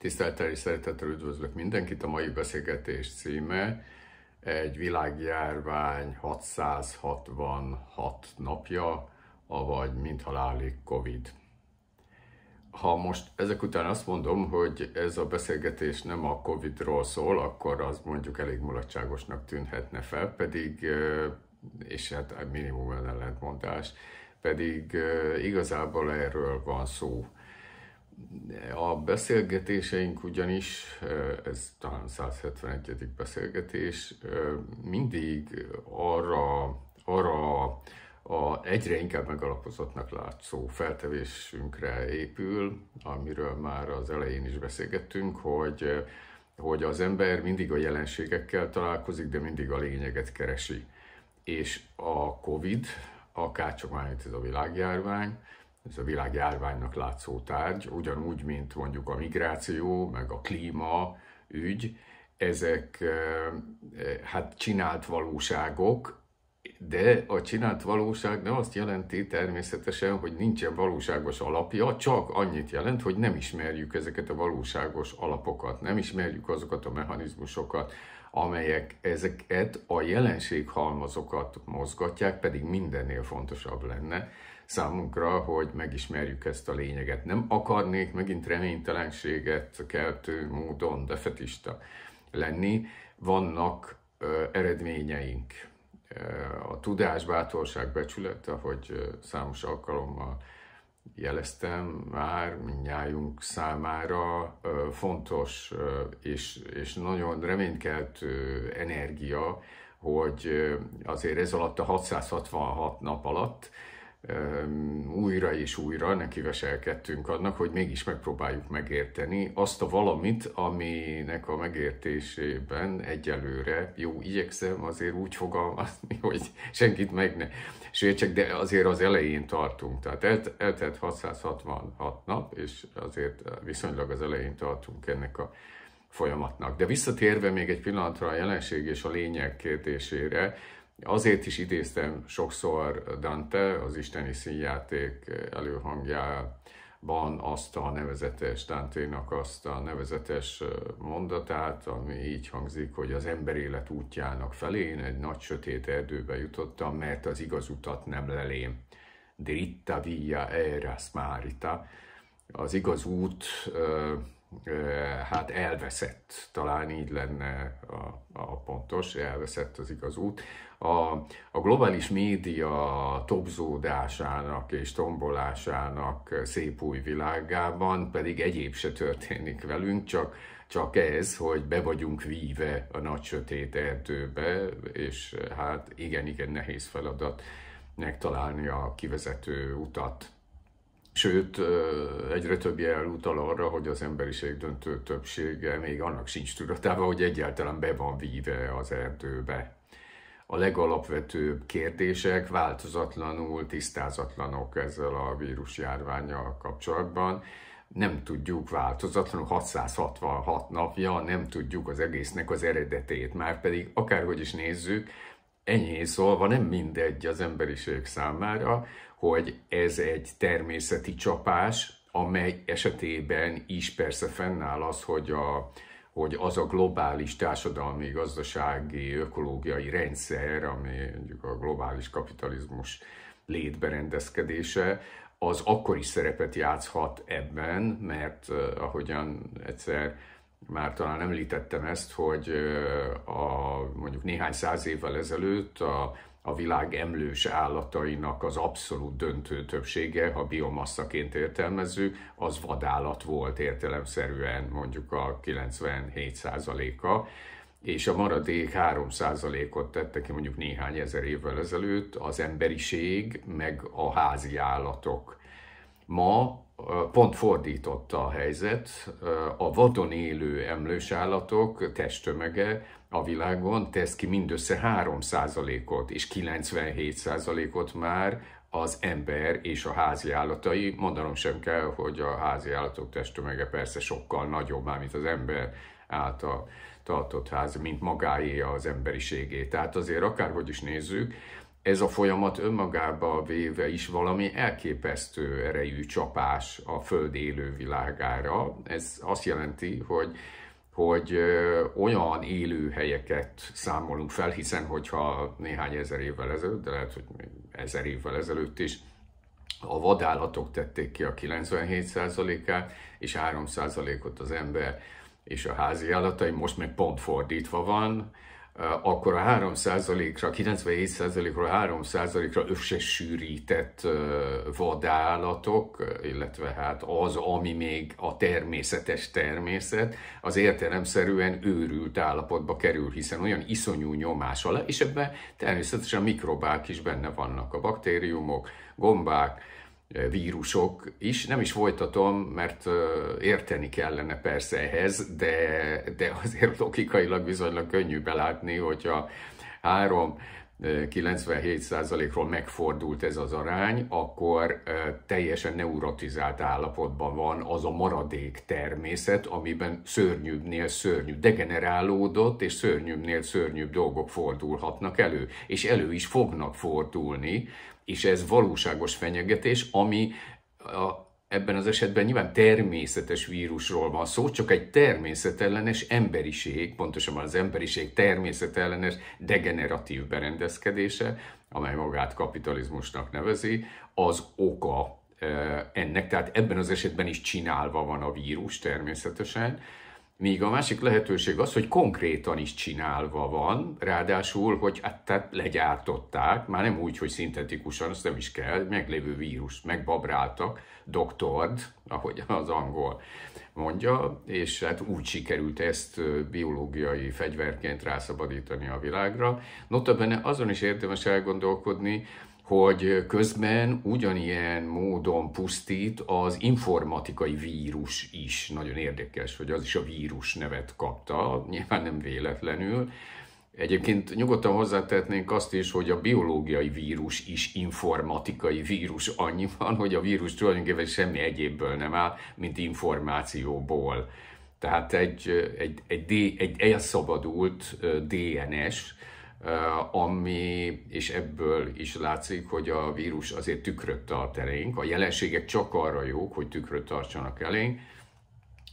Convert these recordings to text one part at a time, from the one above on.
Tiszteltel és szeretettel üdvözlök mindenkit. A mai beszélgetés címe egy világjárvány 666 napja, avagy mint halálig Covid. Ha most ezek után azt mondom, hogy ez a beszélgetés nem a Covid-ról szól, akkor az mondjuk elég mulatságosnak tűnhetne fel, pedig, és hát minimum ellentmondás, pedig igazából erről van szó a beszélgetéseink ugyanis, ez talán 171. beszélgetés, mindig arra, arra a egyre inkább megalapozottnak látszó feltevésünkre épül, amiről már az elején is beszélgettünk, hogy, hogy az ember mindig a jelenségekkel találkozik, de mindig a lényeget keresi. És a Covid, akárcsak már itt ez a világjárvány, ez a világjárványnak látszó tárgy, ugyanúgy, mint mondjuk a migráció, meg a klíma ügy, ezek hát csinált valóságok, de a csinált valóság nem azt jelenti természetesen, hogy nincsen valóságos alapja, csak annyit jelent, hogy nem ismerjük ezeket a valóságos alapokat, nem ismerjük azokat a mechanizmusokat, amelyek ezeket a jelenséghalmazokat mozgatják, pedig mindennél fontosabb lenne, számunkra, hogy megismerjük ezt a lényeget. Nem akarnék megint reménytelenséget keltő módon defetista lenni, vannak ö, eredményeink. A tudás, bátorság, becsület, ahogy számos alkalommal jeleztem, már mindnyájunk számára fontos és, és nagyon reménykeltő energia, hogy azért ez alatt a 666 nap alatt újra és újra nekiveselkedtünk annak, hogy mégis megpróbáljuk megérteni azt a valamit, aminek a megértésében egyelőre, jó, igyekszem azért úgy fogalmazni, hogy senkit meg ne sértsek, de azért az elején tartunk. Tehát el, eltelt 666 nap, és azért viszonylag az elején tartunk ennek a folyamatnak. De visszatérve még egy pillanatra a jelenség és a lényeg kérdésére, Azért is idéztem sokszor Dante, az isteni színjáték előhangjában azt a nevezetes Dante-nak azt a nevezetes mondatát, ami így hangzik, hogy az ember élet útjának felén egy nagy sötét erdőbe jutottam, mert az igaz utat nem lelém. Dritta via eras marita. Az igaz út hát elveszett, talán így lenne a, a pontos, elveszett az igaz út. A, a globális média topzódásának és tombolásának szép új világában pedig egyéb se történik velünk, csak, csak ez, hogy be vagyunk víve a nagy sötét erdőbe, és hát igen, igen nehéz feladat megtalálni a kivezető utat. Sőt, egyre több jel utal arra, hogy az emberiség döntő többsége még annak sincs tudatában, hogy egyáltalán be van víve az erdőbe. A legalapvetőbb kérdések változatlanul tisztázatlanok ezzel a vírusjárványjal kapcsolatban. Nem tudjuk változatlanul 666 napja, nem tudjuk az egésznek az eredetét, már pedig akárhogy is nézzük, enyhén szólva nem mindegy az emberiség számára, hogy ez egy természeti csapás, amely esetében is persze fennáll az, hogy, a, hogy az a globális társadalmi, gazdasági, ökológiai rendszer, ami mondjuk a globális kapitalizmus létberendezkedése, az akkor is szerepet játszhat ebben, mert eh, ahogyan egyszer már talán említettem ezt, hogy a, mondjuk néhány száz évvel ezelőtt a, a világ emlős állatainak az abszolút döntő többsége, ha biomasszaként értelmezzük, az vadállat volt értelemszerűen mondjuk a 97%-a, és a maradék 3%-ot tette ki mondjuk néhány ezer évvel ezelőtt az emberiség, meg a házi állatok. Ma pont fordította a helyzet, a vadon élő emlős állatok testtömege a világon tesz ki mindössze 3%-ot, és 97%-ot már az ember és a házi állatai. Mondanom sem kell, hogy a házi állatok testtömege persze sokkal nagyobb, mint az ember által tartott ház, mint magáé az emberiségé. Tehát azért akárhogy is nézzük, ez a folyamat önmagába véve is valami elképesztő erejű csapás a Föld élő világára. Ez azt jelenti, hogy hogy olyan élőhelyeket számolunk fel, hiszen hogyha néhány ezer évvel ezelőtt, de lehet, hogy ezer évvel ezelőtt is, a vadállatok tették ki a 97%-át, és 3%-ot az ember és a házi állatai, most meg pont fordítva van, akkor a 3%-ra, 97 ra 3%-ra összesűrített vadállatok, illetve hát az, ami még a természetes természet, az értelemszerűen őrült állapotba kerül, hiszen olyan iszonyú nyomás alá, és ebben természetesen mikrobák is benne vannak, a baktériumok, gombák, vírusok is. Nem is folytatom, mert érteni kellene persze ehhez, de, de azért logikailag viszonylag könnyű belátni, hogyha három 97%-ról megfordult ez az arány, akkor teljesen neurotizált állapotban van az a maradék természet, amiben szörnyűbbnél szörnyű, degenerálódott és szörnyűbbnél szörnyűbb dolgok fordulhatnak elő, és elő is fognak fordulni, és ez valóságos fenyegetés, ami a ebben az esetben nyilván természetes vírusról van szó, csak egy természetellenes emberiség, pontosabban az emberiség természetellenes degeneratív berendezkedése, amely magát kapitalizmusnak nevezi, az oka eh, ennek, tehát ebben az esetben is csinálva van a vírus természetesen, Míg a másik lehetőség az, hogy konkrétan is csinálva van, ráadásul, hogy hát tehát legyártották, már nem úgy, hogy szintetikusan, azt nem is kell, meglévő vírus, megbabráltak, doktord, ahogy az angol mondja, és hát úgy sikerült ezt biológiai fegyverként rászabadítani a világra. Notabene azon is érdemes elgondolkodni, hogy közben ugyanilyen módon pusztít az informatikai vírus is. Nagyon érdekes, hogy az is a vírus nevet kapta, nyilván nem véletlenül. Egyébként nyugodtan hozzátetnénk azt is, hogy a biológiai vírus is informatikai vírus annyiban, hogy a vírus tulajdonképpen semmi egyébből nem áll, mint információból. Tehát egy, egy, egy, egy elszabadult DNS, Eh, ami, és ebből is látszik, hogy a vírus azért tükröt tart elénk, a jelenségek csak arra jók, hogy tükröt tartsanak elénk,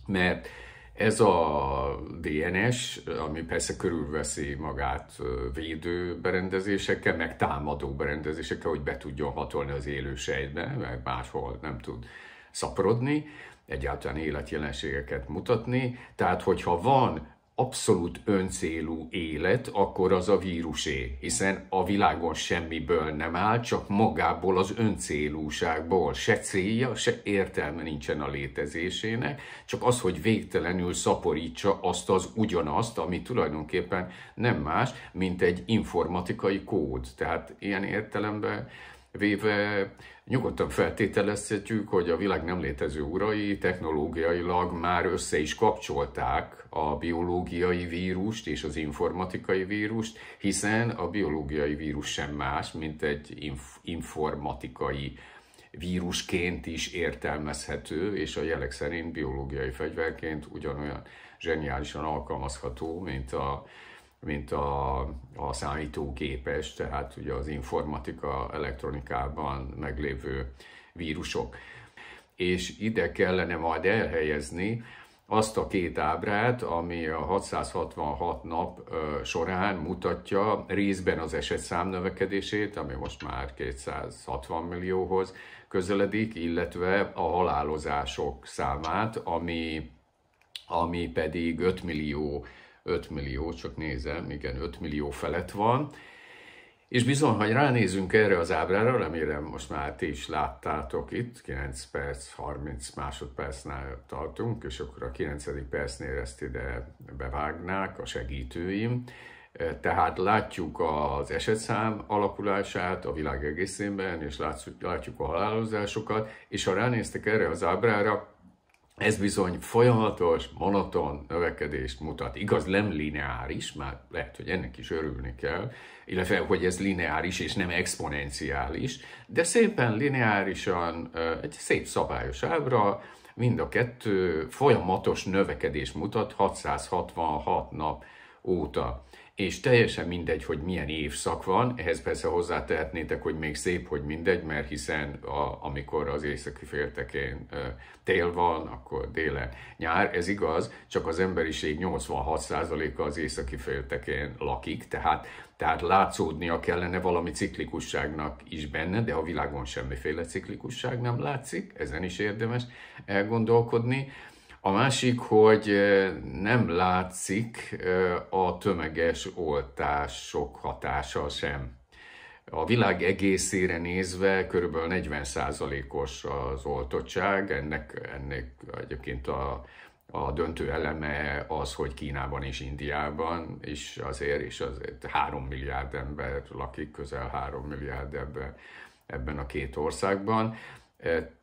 mert ez a DNS, ami persze körülveszi magát eh, védő berendezésekkel, meg támadó berendezésekkel, hogy be tudjon hatolni az élő sejtbe, meg máshol nem tud szaporodni, egyáltalán életjelenségeket mutatni. Tehát, hogyha van abszolút öncélú élet, akkor az a vírusé, hiszen a világon semmiből nem áll, csak magából az öncélúságból. Se célja, se értelme nincsen a létezésének, csak az, hogy végtelenül szaporítsa azt az ugyanazt, ami tulajdonképpen nem más, mint egy informatikai kód. Tehát ilyen értelemben véve nyugodtan feltételezhetjük, hogy a világ nem létező urai technológiailag már össze is kapcsolták a biológiai vírust és az informatikai vírust, hiszen a biológiai vírus sem más, mint egy inf- informatikai vírusként is értelmezhető, és a jelek szerint biológiai fegyverként ugyanolyan zseniálisan alkalmazható, mint a, mint a, a számítógépes, tehát ugye az informatika elektronikában meglévő vírusok. És ide kellene majd elhelyezni azt a két ábrát, ami a 666 nap során mutatja részben az eset növekedését, ami most már 260 millióhoz közeledik, illetve a halálozások számát, ami, ami pedig 5 millió, 5 millió, csak nézem, igen, 5 millió felett van, és bizony, ha ránézünk erre az ábrára, remélem most már ti is láttátok itt, 9 perc, 30 másodpercnál tartunk, és akkor a 9. percnél ezt ide bevágnák a segítőim. E, tehát látjuk az esetszám alakulását a világ egészében, és látjuk a halálozásokat, és ha ránéztek erre az ábrára, ez bizony folyamatos, monoton növekedést mutat. Igaz, nem lineáris, már lehet, hogy ennek is örülni kell, illetve, hogy ez lineáris és nem exponenciális, de szépen lineárisan, egy szép szabályos ábra, mind a kettő folyamatos növekedést mutat 666 nap óta és teljesen mindegy, hogy milyen évszak van, ehhez persze hozzátehetnétek, hogy még szép, hogy mindegy, mert hiszen a, amikor az északi féltekén ö, tél van, akkor délen nyár, ez igaz, csak az emberiség 86%-a az északi féltekén lakik, tehát, tehát látszódnia kellene valami ciklikusságnak is benne, de a világon semmiféle ciklikusság nem látszik, ezen is érdemes elgondolkodni. A másik, hogy nem látszik a tömeges oltások hatása sem. A világ egészére nézve körülbelül 40%-os az oltottság, ennek, ennek egyébként a, a döntő eleme az, hogy Kínában és Indiában is azért, és azért 3 milliárd ember lakik, közel 3 milliárd ebben, ebben a két országban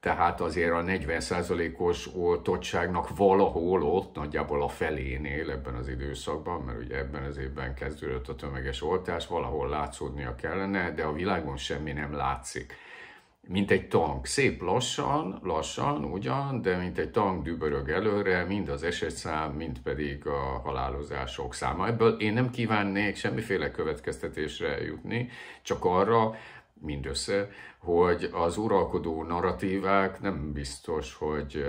tehát azért a 40%-os oltottságnak valahol ott, nagyjából a felénél ebben az időszakban, mert ugye ebben az évben kezdődött a tömeges oltás, valahol látszódnia kellene, de a világon semmi nem látszik. Mint egy tank, szép lassan, lassan ugyan, de mint egy tank dübörög előre, mind az esetszám, mind pedig a halálozások száma. Ebből én nem kívánnék semmiféle következtetésre jutni, csak arra, mindössze, hogy az uralkodó narratívák nem biztos, hogy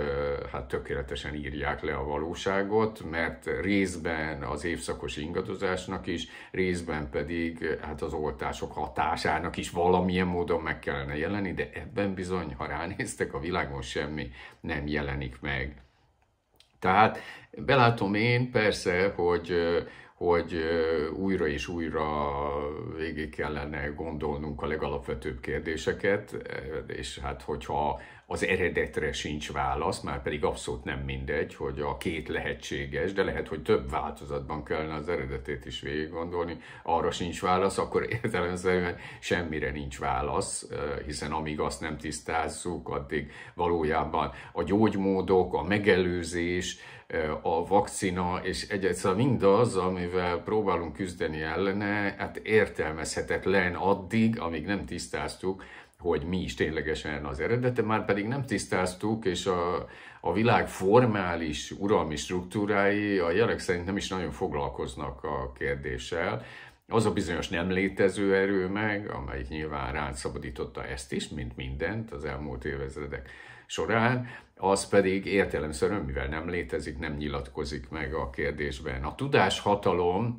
hát tökéletesen írják le a valóságot, mert részben az évszakos ingadozásnak is, részben pedig hát az oltások hatásának is valamilyen módon meg kellene jelenni, de ebben bizony, ha ránéztek, a világon semmi nem jelenik meg. Tehát belátom én persze, hogy hogy újra és újra végig kellene gondolnunk a legalapvetőbb kérdéseket, és hát hogyha az eredetre sincs válasz, már pedig abszolút nem mindegy, hogy a két lehetséges, de lehet, hogy több változatban kellene az eredetét is végig gondolni, arra sincs válasz, akkor értelemszerűen semmire nincs válasz, hiszen amíg azt nem tisztázzuk, addig valójában a gyógymódok, a megelőzés, a vakcina, és egyszer mindaz, amivel próbálunk küzdeni ellene, hát értelmezhetetlen addig, amíg nem tisztáztuk, hogy mi is ténylegesen az eredete, már pedig nem tisztáztuk, és a, a világ formális uralmi struktúrái a jelek szerint nem is nagyon foglalkoznak a kérdéssel. Az a bizonyos nem létező erő meg, amelyik nyilván ránk szabadította ezt is, mint mindent az elmúlt évezredek során, az pedig értelemszerűen, mivel nem létezik, nem nyilatkozik meg a kérdésben. A tudáshatalom hatalom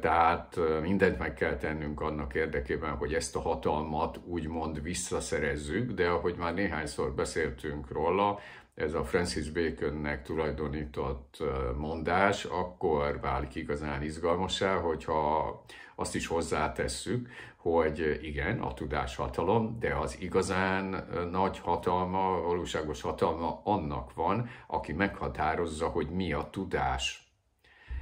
tehát mindent meg kell tennünk annak érdekében, hogy ezt a hatalmat úgymond visszaszerezzük, de ahogy már néhányszor beszéltünk róla, ez a Francis Baconnek tulajdonított mondás, akkor válik igazán izgalmasá, hogyha azt is hozzátesszük, hogy igen, a tudás hatalom, de az igazán nagy hatalma, valóságos hatalma annak van, aki meghatározza, hogy mi a tudás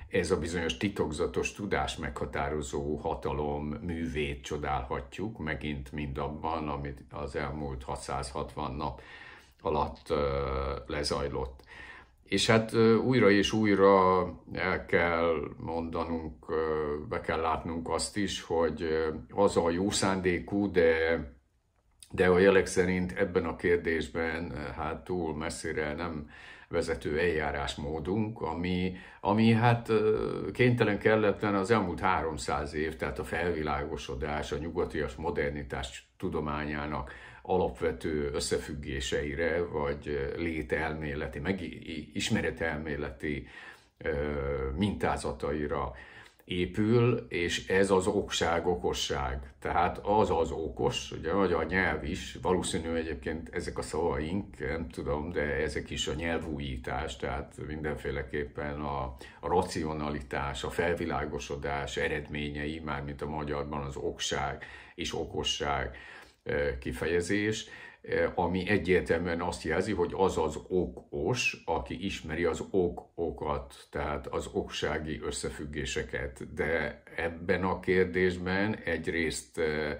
ez a bizonyos titokzatos tudás meghatározó hatalom művét csodálhatjuk, megint mind abban, amit az elmúlt 660 nap alatt lezajlott. És hát újra és újra el kell mondanunk, be kell látnunk azt is, hogy az a jó szándékú, de, de a jelek szerint ebben a kérdésben hát túl messzire nem vezető eljárásmódunk, ami, ami hát kénytelen kelletlen az elmúlt 300 év, tehát a felvilágosodás, a nyugatias modernitás tudományának alapvető összefüggéseire, vagy lételméleti, meg ismeretelméleti mintázataira épül, és ez az okság, okosság. Tehát az az okos, ugye, vagy a nyelv is, valószínű egyébként ezek a szavaink, nem tudom, de ezek is a nyelvújítás, tehát mindenféleképpen a, a racionalitás, a felvilágosodás eredményei, mármint a magyarban az okság és okosság kifejezés Eh, ami egyértelműen azt jelzi, hogy az az okos, aki ismeri az ok-okat, tehát az oksági összefüggéseket. De ebben a kérdésben egyrészt eh,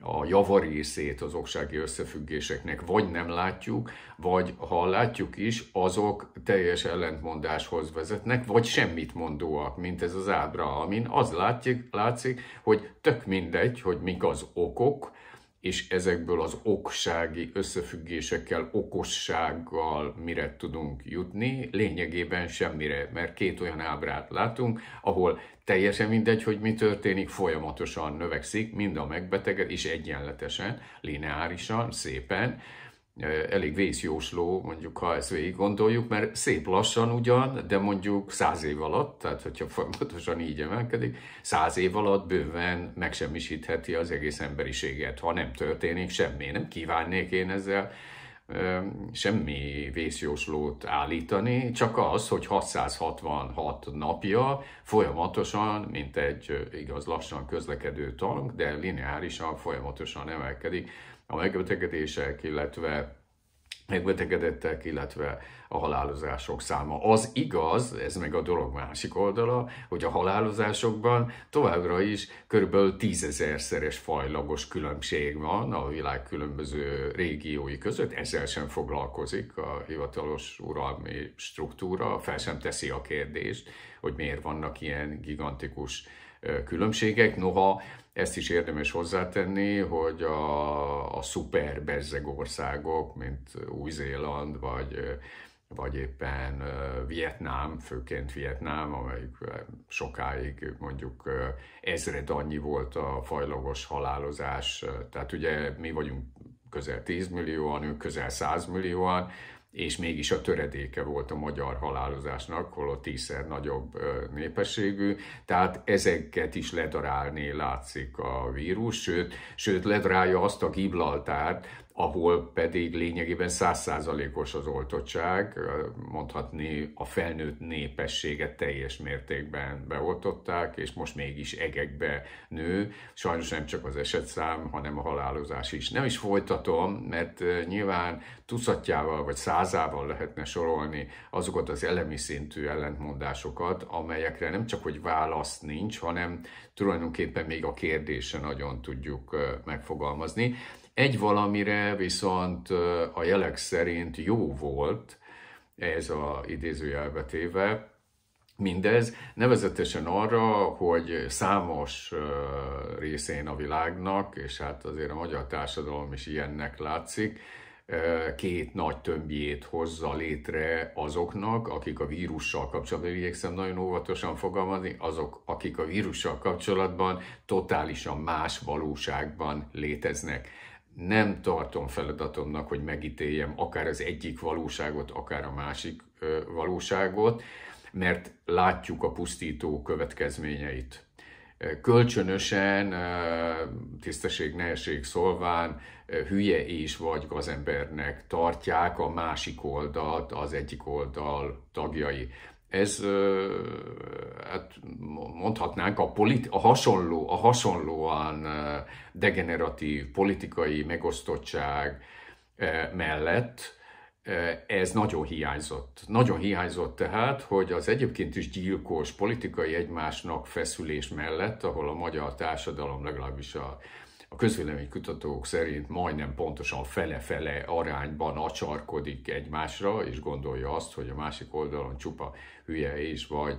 a javarészét az oksági összefüggéseknek vagy nem látjuk, vagy ha látjuk is, azok teljes ellentmondáshoz vezetnek, vagy semmit mondóak, mint ez az ábra, amin az látszik, látszik, hogy tök mindegy, hogy mik az okok, és ezekből az oksági összefüggésekkel, okossággal mire tudunk jutni, lényegében semmire, mert két olyan ábrát látunk, ahol teljesen mindegy, hogy mi történik, folyamatosan növekszik, mind a megbeteged, és egyenletesen, lineárisan, szépen, elég vészjósló, mondjuk, ha ezt végig gondoljuk, mert szép lassan ugyan, de mondjuk száz év alatt, tehát hogyha folyamatosan így emelkedik, száz év alatt bőven megsemmisítheti az egész emberiséget, ha nem történik semmi. Nem kívánnék én ezzel semmi vészjóslót állítani, csak az, hogy 666 napja folyamatosan, mint egy igaz lassan közlekedő tank, de lineárisan folyamatosan emelkedik a megbetegedések, illetve megbetegedettek, illetve a halálozások száma. Az igaz, ez meg a dolog másik oldala, hogy a halálozásokban továbbra is kb. tízezerszeres fajlagos különbség van a világ különböző régiói között, ezzel sem foglalkozik a hivatalos uralmi struktúra, fel sem teszi a kérdést, hogy miért vannak ilyen gigantikus különbségek. Noha ezt is érdemes hozzátenni, hogy a, a szuper bezzeg országok, mint Új-Zéland, vagy, vagy éppen Vietnám, főként Vietnám, amelyik sokáig mondjuk ezred annyi volt a fajlagos halálozás, tehát ugye mi vagyunk közel 10 millióan, ők közel 100 millióan, és mégis a töredéke volt a magyar halálozásnak, a tízszer nagyobb népességű, tehát ezeket is ledarálni látszik a vírus, sőt, sőt ledarálja azt a Gibraltárt, ahol pedig lényegében százszázalékos az oltottság, mondhatni a felnőtt népességet teljes mértékben beoltották, és most mégis egekbe nő. Sajnos nem csak az esetszám, hanem a halálozás is. Nem is folytatom, mert nyilván tucatjával vagy százával lehetne sorolni azokat az elemi szintű ellentmondásokat, amelyekre nem csak hogy válasz nincs, hanem tulajdonképpen még a kérdése nagyon tudjuk megfogalmazni. Egy valamire viszont a jelek szerint jó volt, ez a idézőjelbe téve, mindez, nevezetesen arra, hogy számos részén a világnak, és hát azért a magyar társadalom is ilyennek látszik, két nagy tömbjét hozza létre azoknak, akik a vírussal kapcsolatban, igyekszem nagyon óvatosan fogalmazni, azok, akik a vírussal kapcsolatban totálisan más valóságban léteznek nem tartom feladatomnak, hogy megítéljem akár az egyik valóságot, akár a másik valóságot, mert látjuk a pusztító következményeit. Kölcsönösen, tisztesség, nehézség szolván, hülye és vagy gazembernek tartják a másik oldalt az egyik oldal tagjai ez hát mondhatnánk a, politi- a, hasonló, a hasonlóan degeneratív politikai megosztottság mellett ez nagyon hiányzott. Nagyon hiányzott tehát, hogy az egyébként is gyilkos politikai egymásnak feszülés mellett, ahol a magyar társadalom legalábbis a a közvélemény kutatók szerint majdnem pontosan fele-fele arányban acsarkodik egymásra, és gondolja azt, hogy a másik oldalon csupa hülye és vagy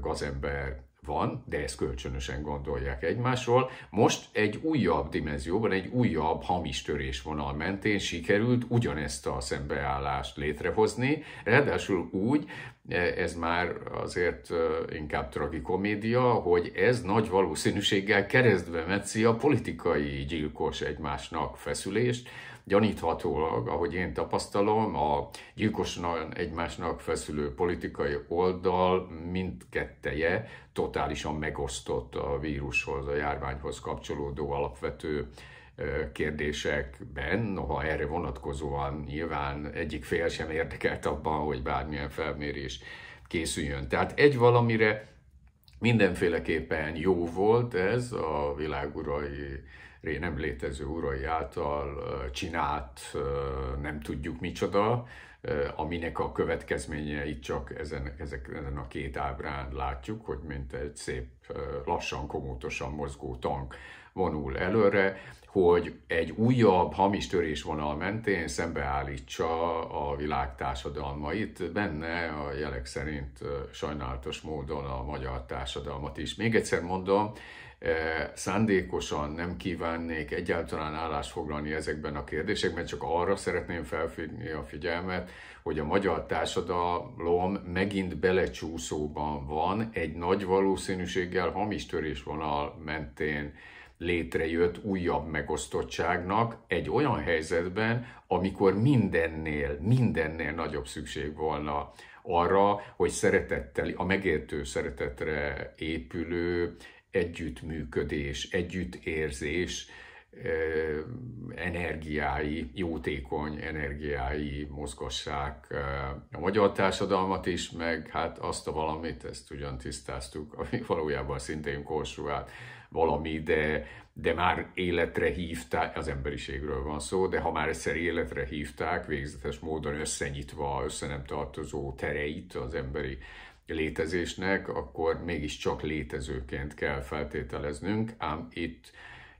gazember van, de ezt kölcsönösen gondolják egymásról. Most egy újabb dimenzióban, egy újabb hamis törésvonal mentén sikerült ugyanezt a szembeállást létrehozni, ráadásul úgy, e, ez már azért e, inkább tragikomédia, hogy ez nagy valószínűséggel keresztbe metzi a politikai gyilkos egymásnak feszülést, gyaníthatólag, ahogy én tapasztalom, a gyilkosan egymásnak feszülő politikai oldal mindketteje totálisan megosztott a vírushoz, a járványhoz kapcsolódó alapvető kérdésekben, noha erre vonatkozóan nyilván egyik fél sem érdekelt abban, hogy bármilyen felmérés készüljön. Tehát egy valamire mindenféleképpen jó volt ez a világurai nem létező urai által csinált, nem tudjuk micsoda, aminek a következménye itt csak ezen, ezek, ezen a két ábrán látjuk, hogy mint egy szép, lassan, komótosan mozgó tank vonul előre, hogy egy újabb hamis törésvonal mentén szembeállítsa a világ társadalmait, benne a jelek szerint sajnálatos módon a magyar társadalmat is. Még egyszer mondom, Eh, szándékosan nem kívánnék egyáltalán állást foglalni ezekben a kérdésekben, csak arra szeretném felfűni a figyelmet, hogy a magyar társadalom megint belecsúszóban van egy nagy valószínűséggel hamis törésvonal mentén létrejött újabb megosztottságnak egy olyan helyzetben, amikor mindennél, mindennél nagyobb szükség volna arra, hogy szeretettel, a megértő szeretetre épülő, együttműködés, együttérzés energiái, jótékony energiái mozgassák a magyar társadalmat is, meg hát azt a valamit, ezt ugyan tisztáztuk, ami valójában szintén korsúát valami, de, de már életre hívták, az emberiségről van szó, de ha már egyszer életre hívták, végzetes módon összenyitva össze nem tartozó tereit az emberi létezésnek, akkor mégiscsak létezőként kell feltételeznünk, ám itt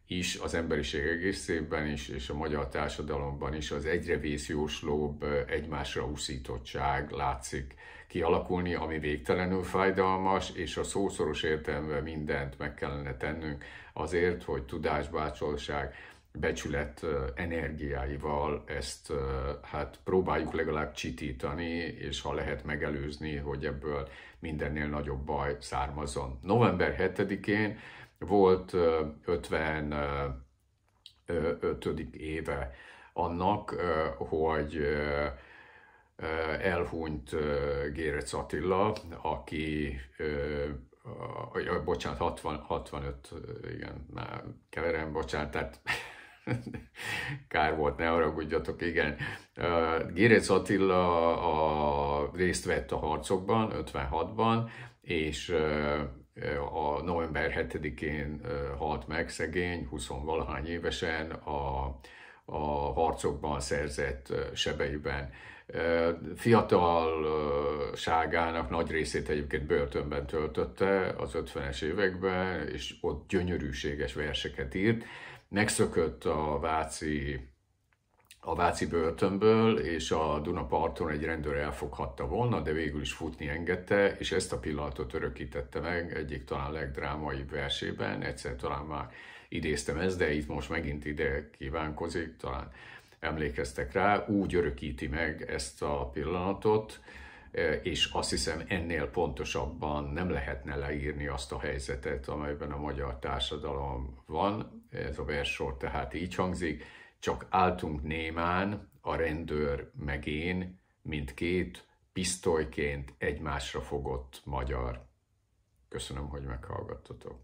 is az emberiség egészében is, és a magyar társadalomban is az egyre vészjóslóbb egymásra úszítottság látszik kialakulni, ami végtelenül fájdalmas, és a szószoros értelemben mindent meg kellene tennünk azért, hogy tudásbácsolság, becsület energiáival ezt hát próbáljuk legalább csitítani, és ha lehet megelőzni, hogy ebből mindennél nagyobb baj származon. November 7-én volt 55. éve annak, hogy elhunyt Gérec Attila, aki bocsánat, 60, 65, igen, már keverem, bocsánat, tehát Kár volt, ne haragudjatok, igen. Gérez Attila a részt vett a harcokban, 56-ban, és a november 7-én halt meg szegény, 20-valahány évesen a, a harcokban szerzett sebeiben. Fiatalságának nagy részét egyébként börtönben töltötte az 50-es években, és ott gyönyörűséges verseket írt, megszökött a Váci a Váci börtönből, és a Dunaparton egy rendőr elfoghatta volna, de végül is futni engedte, és ezt a pillanatot örökítette meg egyik talán legdrámai versében, egyszer talán már idéztem ezt, de itt most megint ide kívánkozik, talán emlékeztek rá, úgy örökíti meg ezt a pillanatot, eh, és azt hiszem ennél pontosabban nem lehetne leírni azt a helyzetet, amelyben a magyar társadalom van, ez a versor tehát így hangzik, csak álltunk némán, a rendőr meg én, mint két pisztolyként egymásra fogott magyar. Köszönöm, hogy meghallgattatok.